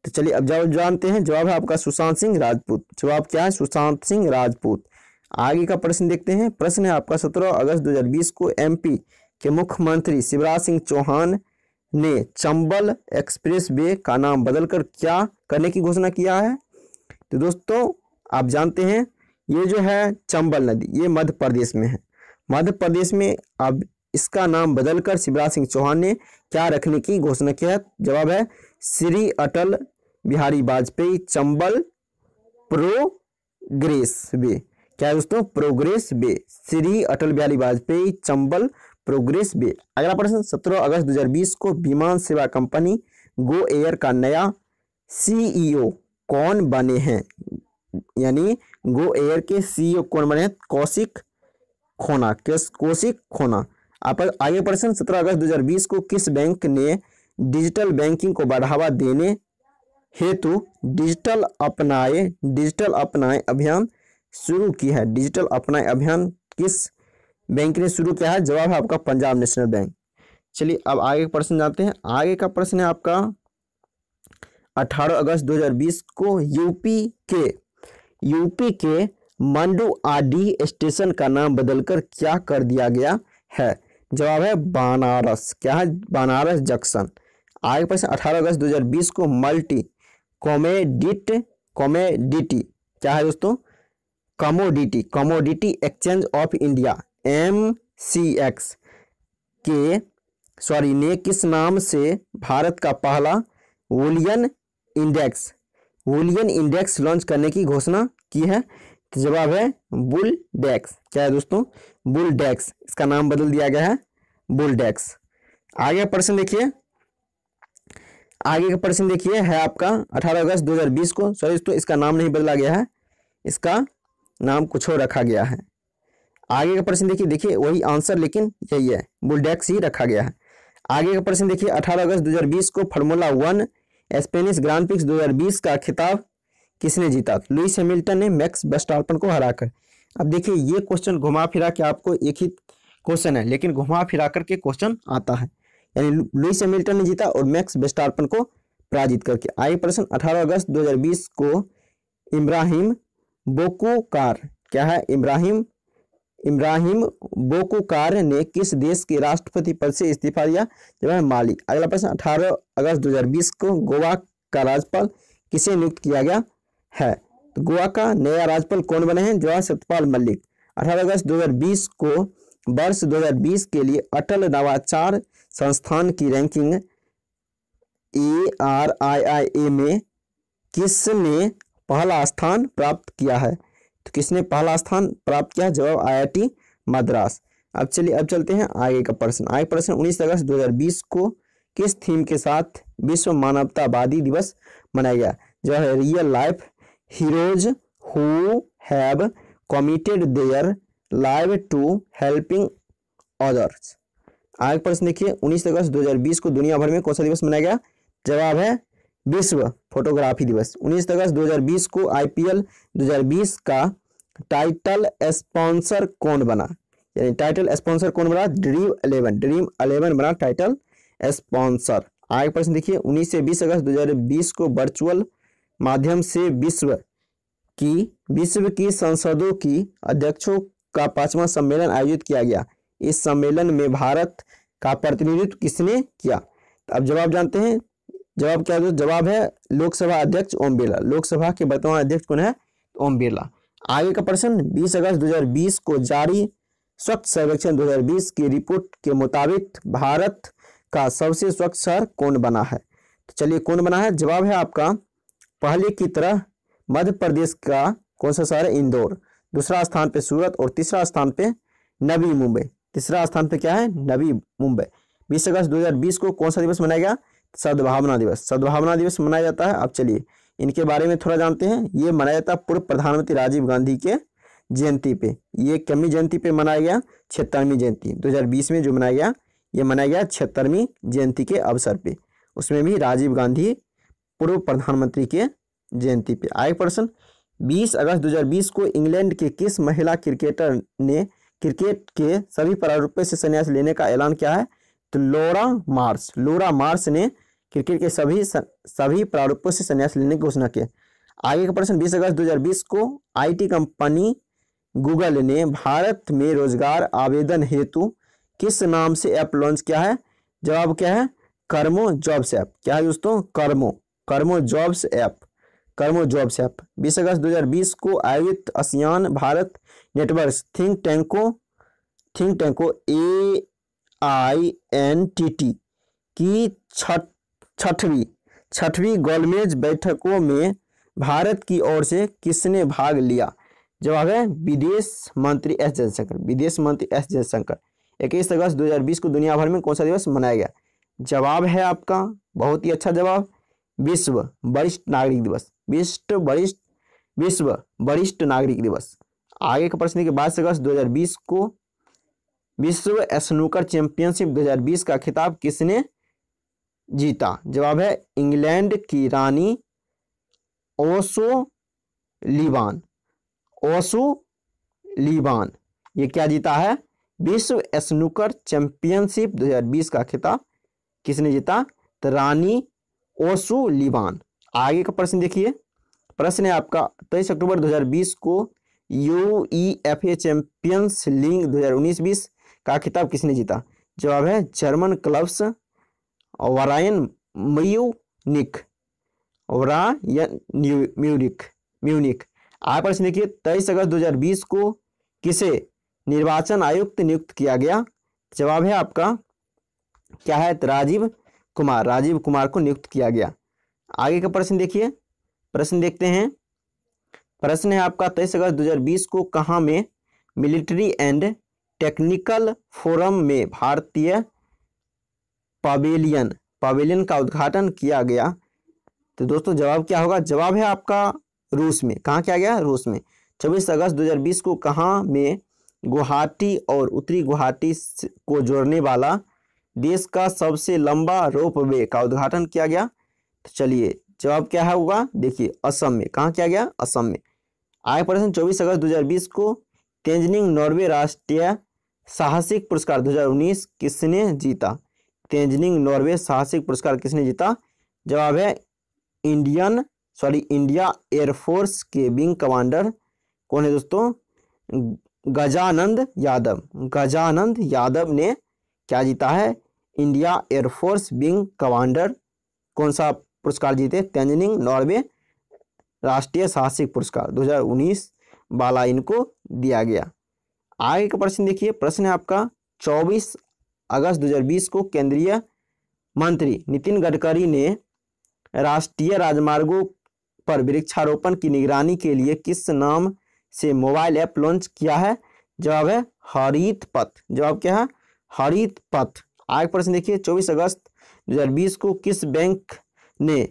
तो चलिए अब जवाब जानते हैं जवाब है आपका सुशांत सिंह राजपूत जवाब क्या है सुशांत सिंह राजपूत आगे का प्रश्न देखते हैं प्रश्न है आपका सत्रह अगस्त 2020 को एमपी के मुख्यमंत्री शिवराज सिंह चौहान ने चंबल एक्सप्रेसवे का नाम बदलकर क्या करने की घोषणा किया है तो दोस्तों आप जानते हैं ये जो है चंबल नदी ये मध्य प्रदेश में है मध्य प्रदेश में अब इसका नाम बदलकर शिवराज सिंह चौहान ने क्या रखने की घोषणा की है जवाब है श्री अटल बिहारी वाजपेयी चंबल प्रोग्रेस वे क्या है दोस्तों progress way Shri Atal Bihari Vajpayee Chambal progress way अगला प्रश्न 17 अगस्त 2020 को विमान सेवा कंपनी गो एयर का नया सीईओ कौन बने हैं यानी गो एयर के सीईओ कौन बने हैं कौशिक खोना किस कौशिक खोना आगे प्रश्न सत्रह अगस्त 2020 को किस बैंक ने डिजिटल बैंकिंग को बढ़ावा देने हेतु डिजिटल अपनाए डिजिटल अपनाए अभियान शुरू किया है डिजिटल अपनाए अभियान किस बैंक ने शुरू किया है जवाब है आपका पंजाब नेशनल बैंक चलिए अब आगे का प्रश्न जानते हैं आगे का प्रश्न है आपका 18 अगस्त 2020 को यूपी के यूपी के मंडू आडी स्टेशन का नाम बदलकर क्या कर दिया गया है जवाब है बनारस क्या है बनारस जंक्शन आगे प्रश्न अठारह अगस्त 2020 को मल्टी कॉमेडिट कॉमेडिटी क्या है दोस्तों commodity commodity exchange of India M C X के सॉरी ने किस नाम से भारत का पहला bullion index bullion index launch करने की घोषणा की है तो जवाब है बुल डेक्स क्या है दोस्तों बुलडेक्स इसका नाम बदल दिया गया है बुलडेक्स आगे का प्रश्न देखिए आगे का प्रश्न देखिए है आपका 18 अगस्त 2020 को सॉरी तो इसका नाम नहीं बदला गया है इसका नाम कुछ और रखा गया है आगे का प्रश्न देखिए देखिए वही आंसर लेकिन यही है बुलडेक्स ही रखा गया है आगे का प्रश्न देखिए 18 अगस्त 2020 को formula one Spanish grand prix 2020 का खिताब किसने जीता लुइस हैमिल्टन ने मैक्स बेस्टार्पन को हराकर अब देखिए ये क्वेश्चन घुमा फिरा के आपको एक ही क्वेश्चन है लेकिन घुमा फिरा करके क्वेश्चन आता है यानी लुइस हैमिल्टन ने जीता और मैक्स बेस्टार्पन को पराजित करके आगे प्रश्न 18 अगस्त 2020 को इब्राहिम बोकोकार क्या है इब्राहिम इब्राहिम बोकोकार ने किस देश के राष्ट्रपति पद से इस्तीफा दिया जब है माली अगला प्रश्न 18 अगस्त 2020 को गोवा का राज्यपाल किसे नियुक्त किया गया है गोवा का नया राज्यपाल कौन बने हैं जवाहर सत्यपाल मलिक 18 अगस्त 2020 को वर्ष 2020 के लिए अटल नवाचार संस्थान की रैंकिंग ए आर आई आई ए में किसने पहला स्थान प्राप्त किया है तो किसने पहला स्थान प्राप्त किया जवाब आईआईटी मद्रास अब चलिए अब चलते हैं आगे का प्रश्न आगे प्रश्न 19 अगस्त 2020 को किस थीम के साथ विश्व मानवतावादी दिवस मनाया गया जो है real life heroes who have committed their live to helping others आगे प्रश्न देखिए 19 अगस्त 2020 को दुनिया भर में कौन सा दिवस मनाया गया जवाब है विश्व फोटोग्राफी दिवस 19 अगस्त 2020 को आईपीएल 2020 का टाइटल स्पॉन्सर कौन बना यानी टाइटल स्पॉन्सर कौन बना ड्रीम अलेवन ड्रीम अलेवन बना टाइटल स्पॉन्सर आगे प्रश्न देखिए 19 से 20 अगस्त 2020 को वर्चुअल माध्यम से विश्व की विश्व की संसदों की अध्यक्षों का पांचवा सम्मेलन आयोजित किया गया इस सम्मेलन में भारत का प्रतिनिधित्व किसने किया अब जवाब जानते हैं जवाब क्या है जवाब है लोकसभा अध्यक्ष ओम बिरला लोकसभा के वर्तमान अध्यक्ष कौन है ओम बिरला आगे का प्रश्न 20 अगस्त 2020 को जारी स्वच्छ सर्वेक्षण 2020 की रिपोर्ट के मुताबिक भारत का सबसे स्वच्छ शहर कौन बना है तो चलिए कौन बना है जवाब है आपका पहले की तरह मध्य प्रदेश का कौन सा शहर है इंदौर दूसरा स्थान पे सूरत और तीसरा स्थान पे नवी मुंबई तीसरा स्थान पे क्या है नवी मुंबई बीस अगस्त 2020 को कौन सा दिवस मनाया गया सद्भावना दिवस सद्भावना दिवस मनाया जाता है अब चलिए इनके बारे में थोड़ा जानते हैं ये मनाया जाता है पूर्व प्रधानमंत्री राजीव गांधी के जयंती पे ये कमी जयंती पे मनाया गया छिहत्तरवीं जयंती 2020 में जो मनाया गया ये मनाया गया छिहत्तरवीं जयंती के अवसर पे उसमें भी राजीव गांधी पूर्व प्रधानमंत्री के जयंती पे आए प्रश्न 20 अगस्त 2020 को इंग्लैंड के किस महिला क्रिकेटर ने क्रिकेट के सभी प्रारूपों से संन्यास लेने का ऐलान किया है तो लोरा मार्स लोरा मार्स ने क्रिकेट के सभी सभी प्रारूपों से संन्यास लेने की घोषणा की आगे का प्रश्न 20 अगस्त 2020 को आईटी कंपनी गूगल ने भारत में रोजगार आवेदन हेतु किस नाम से ऐप लॉन्च किया है जवाब क्या है कर्मो जॉब्स ऐप क्या है दोस्तों Karmo Karmo jobs app Karmo jobs app बीस अगस्त 2020 को आयोजित आसियान भारत नेटवर्क थिंक टैंको थिंक टैंको A I N T T की छठ छठवीं छठवीं गोलमेज बैठकों में भारत की ओर से किसने भाग लिया जवाब है विदेश मंत्री एस जयशंकर विदेश मंत्री एस जयशंकर इक्कीस अगस्त 2020 को दुनिया भर में कौन सा दिवस मनाया गया जवाब है आपका बहुत ही अच्छा जवाब विश्व वरिष्ठ नागरिक दिवस विश्व वरिष्ठ विश्व वरिष्ठ नागरिक दिवस आगे का प्रश्न के बाईस अगस्त 2020 को विश्व स्नूकर चैंपियनशिप 2020 का खिताब किसने जीता जवाब है इंग्लैंड की रानी ओसो लीबान ओसो लीबान ये क्या जीता है विश्व स्नूकर चैंपियनशिप 2020 का खिताब किसने जीता तो रानी ओसु लिवान आगे का प्रश्न देखिए प्रश्न है आपका तेईस अक्टूबर 2020 को U E F A champions league 2019-20 का खिताब किसने जीता जवाब है German clubs Bayern Munich Bayern Munich Munich आगे प्रश्न देखिए तेईस अगस्त 2020 को किसे निर्वाचन आयुक्त नियुक्त किया गया जवाब है आपका क्या है राजीव कुमार राजीव कुमार को नियुक्त किया गया आगे का प्रश्न देखिए प्रश्न देखते हैं प्रश्न है आपका तेईस अगस्त 2020 को कहाँ में मिलिट्री एंड टेक्निकल फोरम में भारतीय पवेलियन पवेलियन का उद्घाटन किया गया तो दोस्तों जवाब क्या होगा जवाब है आपका रूस में कहाँ क्या गया रूस में चौबीस अगस्त 2020 को कहाँ में गुवाहाटी और उत्तरी गुवाहाटी को जोड़ने वाला देश का सबसे लंबा रोप वे का उद्घाटन किया गया तो चलिए जवाब क्या है होगा देखिए असम में कहाँ किया गया असम में आय प्रश्न चौबीस अगस्त 2020 को तेंजनिंग नॉर्वे राष्ट्रीय साहसिक पुरस्कार 2019 किसने जीता तेंजनिंग नॉर्वे साहसिक पुरस्कार किसने जीता जवाब है इंडियन सॉरी इंडिया एयरफोर्स के विंग कमांडर कौन है दोस्तों गजानंद यादव गजानंद यादव ने क्या जीता है इंडिया एयरफोर्स विंग कमांडर कौन सा पुरस्कार जीते तेंजनिंग नॉर्वे राष्ट्रीय साहसिक पुरस्कार 2019 वाला इनको दिया गया आगे का प्रश्न देखिए प्रश्न है आपका 24 अगस्त 2020 को केंद्रीय मंत्री नितिन गडकरी ने राष्ट्रीय राजमार्गों पर वृक्षारोपण की निगरानी के लिए किस नाम से मोबाइल ऐप लॉन्च किया है जवाब है हरित पथ जवाब क्या है हरित पथ आगे प्रश्न देखिए 24 अगस्त 2020 को किस बैंक ने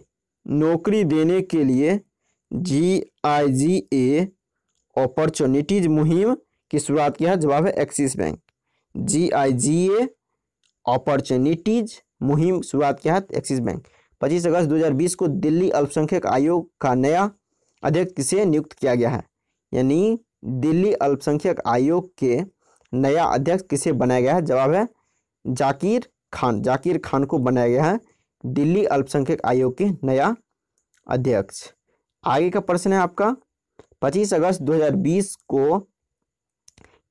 नौकरी देने के लिए जी आई जी ए अपॉर्चुनिटीज मुहिम की शुरुआत किया जवाब है axis bank G I G A opportunities मुहिम शुरुआत किया है एक्सिस बैंक 25 अगस्त 2020 को दिल्ली अल्पसंख्यक आयोग का नया अध्यक्ष किसे नियुक्त किया गया है यानी दिल्ली अल्पसंख्यक आयोग के नया अध्यक्ष किसे बनाया गया है जवाब है जाकिर खान जाकिर खान को बनाया गया है दिल्ली अल्पसंख्यक आयोग के नया अध्यक्ष आगे का प्रश्न है आपका 25 अगस्त 2020 को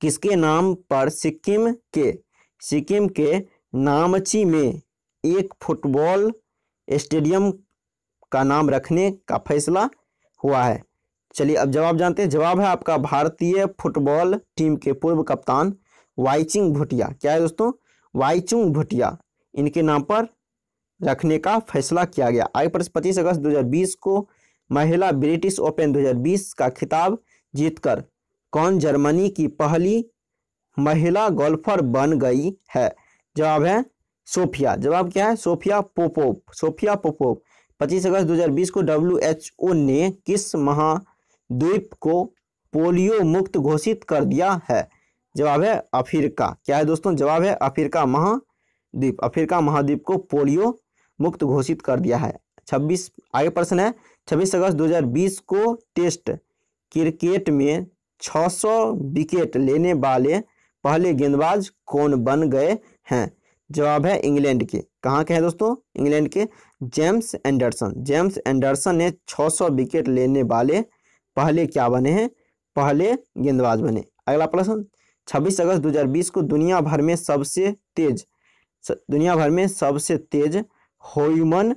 किसके नाम पर सिक्किम के सिक्किम के नामची में एक फुटबॉल स्टेडियम का नाम रखने का फैसला हुआ है चलिए अब जवाब जानते हैं जवाब है आपका भारतीय फुटबॉल टीम के पूर्व कप्तान वाइचिंग भुटिया क्या है दोस्तों वाइचुंग भुटिया इनके नाम पर रखने का फैसला किया गया आई पर पच्चीस अगस्त 2020 को महिला ब्रिटिश ओपन 2020 का खिताब जीतकर कौन जर्मनी की पहली महिला गोल्फर बन गई है जवाब है सोफिया जवाब क्या है सोफिया पोपोप सोफिया पोपोप 25 अगस्त 2020 को डब्ल्यू ने किस महा द्वीप को पोलियो मुक्त घोषित कर दिया है जवाब है अफ्रीका क्या है दोस्तों जवाब है अफ्रीका महाद्वीप अफ्रीका महाद्वीप को पोलियो मुक्त घोषित कर दिया है छब्बीस आगे प्रश्न है छब्बीस अगस्त 2020 को टेस्ट क्रिकेट में 600 विकेट लेने वाले पहले गेंदबाज कौन बन गए हैं जवाब है इंग्लैंड के कहाँ के हैं दोस्तों इंग्लैंड के जेम्स एंडरसन जेम्स एंडरसन ने 600 विकेट लेने वाले पहले क्या बने हैं पहले गेंदबाज बने अगला प्रश्न 26 अगस्त 2020 को दुनिया भर में सबसे तेज दुनिया भर में सबसे तेज होमन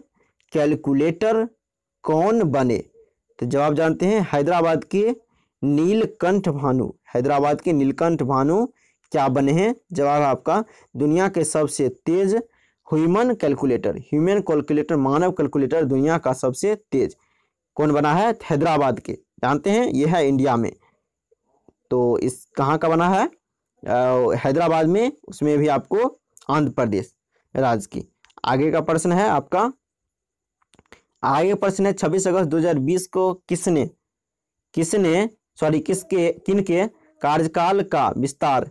कैलकुलेटर कौन बने तो जवाब जानते हैं हैदराबाद के नीलकंठ भानु हैदराबाद के नीलकंठ भानु क्या बने हैं जवाब आपका दुनिया के सबसे तेज ह्यूमन कैलकुलेटर ह्यूमन कैलकुलेटर मानव कैलकुलेटर दुनिया का सबसे तेज कौन बना है हैदराबाद के जानते हैं ये है इंडिया में तो इस कहाँ का बना है हैदराबाद में उसमें भी आपको आंध्र प्रदेश राज्य की आगे का प्रश्न है आपका आगे प्रश्न है छब्बीस अगस्त 2020 को किसने किसने सॉरी किसके किन के कार्यकाल का विस्तार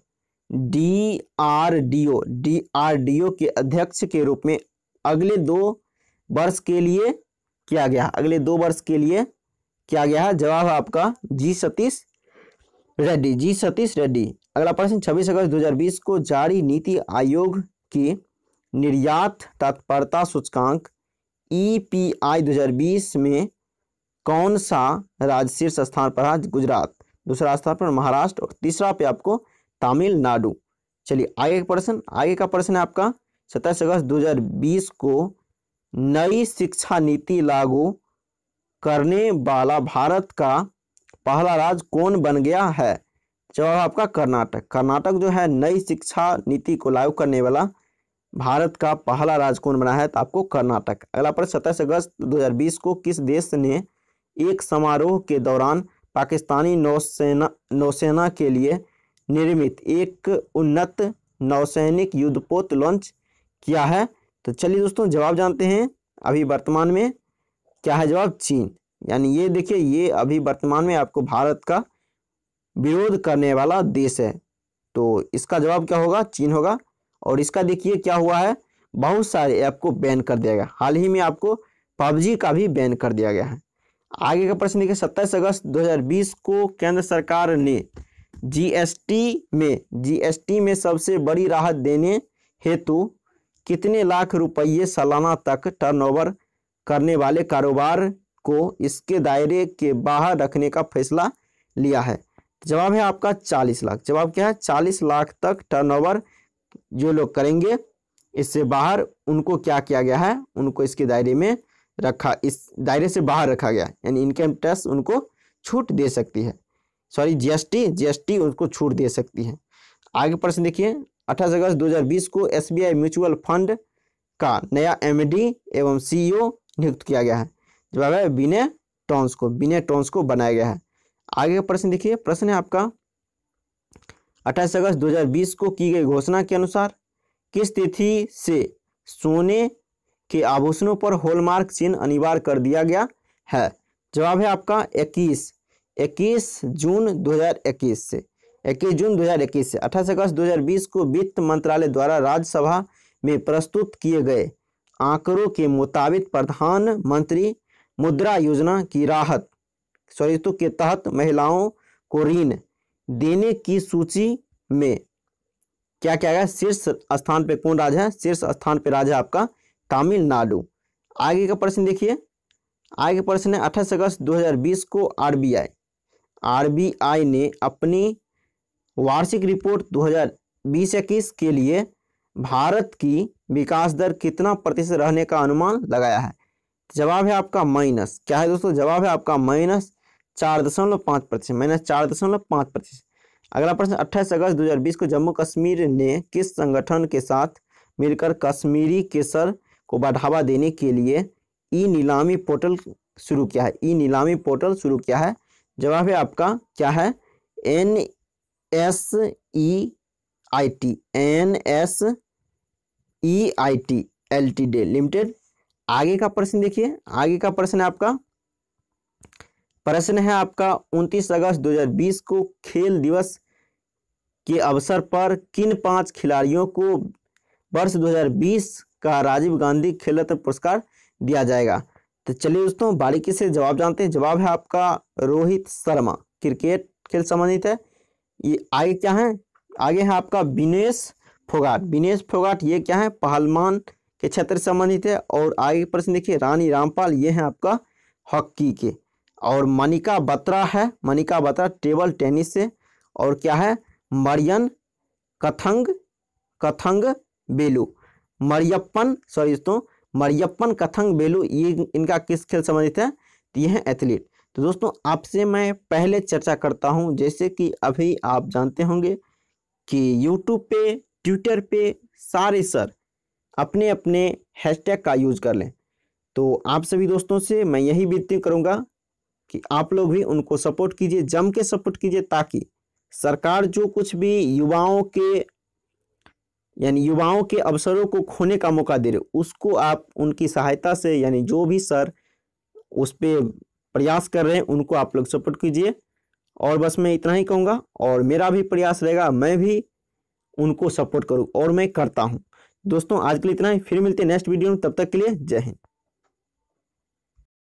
D R D O D R D O के अध्यक्ष के रूप में अगले दो वर्ष के लिए किया गया अगले दो वर्ष के लिए क्या गया है जवाब है आपका जी सतीश रेड्डी जी सतीश रेड्डी अगला प्रश्न 26 अगस्त 2020 को जारी नीति आयोग की निर्यात तत्परता सूचकांक ईपीआई e 2020 में कौन सा राज्य शीर्ष स्थान पर है गुजरात दूसरा स्थान पर महाराष्ट्र और तीसरा पे आपको तमिलनाडु चलिए आगे का प्रश्न आगे का प्रश्न है आपका सत्ताईस अगस्त 2020 को नई शिक्षा नीति लागू करने वाला भारत का पहला राज्य कौन बन गया है जवाब आपका कर्नाटक कर्नाटक जो है नई शिक्षा नीति को लागू करने वाला भारत का पहला राज्य कौन बना है तो आपको कर्नाटक अगला प्रश्न सत्ताईस अगस्त 2020 को किस देश ने एक समारोह के दौरान पाकिस्तानी नौसेना नौसेना के लिए निर्मित एक उन्नत नौसैनिक युद्धपोत लॉन्च किया है तो चलिए दोस्तों जवाब जानते हैं अभी वर्तमान में क्या है जवाब चीन यानी ये देखिए ये अभी वर्तमान में आपको भारत का विरोध करने वाला देश है तो इसका जवाब क्या होगा चीन होगा और इसका देखिए क्या हुआ है बहुत सारे ऐप को बैन कर दिया गया हाल ही में आपको पबजी का भी बैन कर दिया गया है आगे का प्रश्न देखिए सत्ताईस अगस्त 2020 को केंद्र सरकार ने जीएसटी में जीएसटी में सबसे बड़ी राहत देने हेतु कितने लाख रुपये सालाना तक टर्नओवर करने वाले कारोबार को इसके दायरे के बाहर रखने का फैसला लिया है जवाब है आपका चालीस लाख जवाब क्या है चालीस लाख तक टर्नओवर जो लोग करेंगे इससे बाहर उनको क्या किया गया है उनको इसके दायरे में रखा इस दायरे से बाहर रखा गया यानी इनकम टैक्स उनको छूट दे सकती है सॉरी जीएसटी जीएसटी उनको छूट दे सकती है आगे प्रश्न देखिए अट्ठाईस अगस्त 2020 को एसबीआई म्यूचुअल फंड का नया एमडी एवं सीईओ नियुक्त किया गया है जवाब है बिने टॉन्स को बिने टॉन्स को बनाया गया है आगे का प्रश्न देखिए प्रश्न है आपका अट्ठाईस अगस्त 2020 को की गई घोषणा के अनुसार किस तिथि से सोने के आभूषणों पर होलमार्क चिन्ह अनिवार्य कर दिया गया है जवाब है आपका 21 21 जून 2021 से 21 जून 2021 से अट्ठाईस अगस्त 2020 को वित्त मंत्रालय द्वारा राज्यसभा में प्रस्तुत किए गए आंकड़ों के मुताबिक प्रधानमंत्री मुद्रा योजना की राहत शर्तों के तहत महिलाओं को ऋण देने की सूची में क्या क्या है शीर्ष स्थान पर कौन राज्य है शीर्ष स्थान पर राज्य आपका तमिलनाडु आगे का प्रश्न देखिए आगे का प्रश्न है अठाईस अगस्त 2020 को आरबीआई आरबीआई ने अपनी वार्षिक रिपोर्ट दो हजार के लिए भारत की विकास दर कितना प्रतिशत रहने का अनुमान लगाया है जवाब है आपका माइनस क्या है दोस्तों जवाब है आपका माइनस चार दशमलव पाँच प्रतिशत माइनस चार दशमलव पाँच प्रतिशत अगला प्रश्न अट्ठाईस अगस्त 2020 को जम्मू कश्मीर ने किस संगठन के साथ मिलकर कश्मीरी केसर को बढ़ावा देने के लिए ई नीलामी पोर्टल शुरू किया है ई नीलामी पोर्टल शुरू किया है जवाब है आपका क्या है N S E I T N S E I T L T D limited आगे का प्रश्न देखिए आगे का प्रश्न है आपका प्रश्न है आपका 29 अगस्त 2020 को खेल दिवस के अवसर पर किन पांच खिलाड़ियों को वर्ष 2020 का राजीव गांधी खेल रत्न पुरस्कार दिया जाएगा तो चलिए दोस्तों बारीकी से जवाब जानते हैं जवाब है आपका रोहित शर्मा क्रिकेट खेल संबंधित है ये आगे क्या है आगे है आपका विनेश फोगाट विनेश फोगाट ये क्या है पहलमान के क्षेत्र से संबंधित है और आगे प्रश्न देखिए रानी रामपाल ये है आपका हॉकी के और मनिका बत्रा है मनिका बत्रा टेबल टेनिस से और क्या है मरियन कथंग कथंग बेलू मरियप्पन सॉरी दोस्तों मरियप्पन कथंग बेलू ये इनका किस खेल संबंधित है तो ये है एथलीट तो दोस्तों आपसे मैं पहले चर्चा करता हूँ जैसे कि अभी आप जानते होंगे कि यूट्यूब पे ट्विटर पे सारे सर अपने अपने हैशटैग का यूज़ कर लें तो आप सभी दोस्तों से मैं यही विनती करूँगा कि आप लोग भी उनको सपोर्ट कीजिए जम के सपोर्ट कीजिए ताकि सरकार जो कुछ भी युवाओं के यानी युवाओं के अवसरों को खोने का मौका दे रहे उसको आप उनकी सहायता से यानी जो भी सर उस पर प्रयास कर रहे हैं उनको आप लोग सपोर्ट कीजिए और बस मैं इतना ही कहूँगा और मेरा भी प्रयास रहेगा मैं भी उनको सपोर्ट करूँ और मैं करता हूँ दोस्तों आज के लिए इतना ही फिर मिलते हैं नेक्स्ट वीडियो में तब तक के लिए जय हिंद